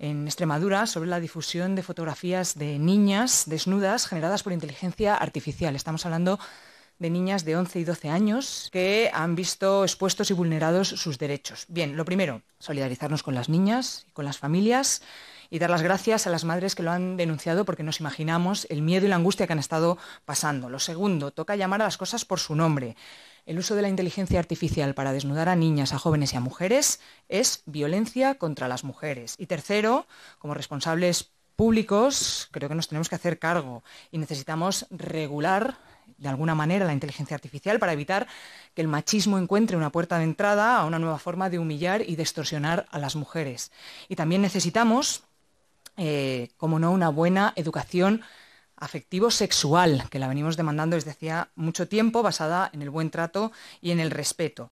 en Extremadura sobre la difusión de fotografías de niñas desnudas generadas por inteligencia artificial. Estamos hablando de niñas de 11 y 12 años que han visto expuestos y vulnerados sus derechos. Bien, lo primero, solidarizarnos con las niñas y con las familias y dar las gracias a las madres que lo han denunciado porque nos imaginamos el miedo y la angustia que han estado pasando. Lo segundo, toca llamar a las cosas por su nombre. El uso de la inteligencia artificial para desnudar a niñas, a jóvenes y a mujeres es violencia contra las mujeres. Y tercero, como responsables públicos, creo que nos tenemos que hacer cargo y necesitamos regular de alguna manera la inteligencia artificial para evitar que el machismo encuentre una puerta de entrada a una nueva forma de humillar y de extorsionar a las mujeres. Y también necesitamos eh, como no, una buena educación afectivo-sexual, que la venimos demandando desde hacía mucho tiempo, basada en el buen trato y en el respeto.